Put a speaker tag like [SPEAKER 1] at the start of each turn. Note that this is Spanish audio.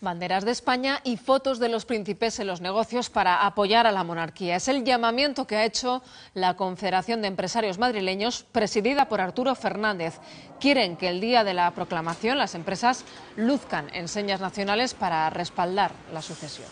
[SPEAKER 1] banderas de España y fotos de los príncipes en los negocios para apoyar a la monarquía. Es el llamamiento que ha hecho la Confederación de Empresarios Madrileños, presidida por Arturo Fernández. Quieren que el día de la proclamación las empresas luzcan en señas nacionales para respaldar la sucesión.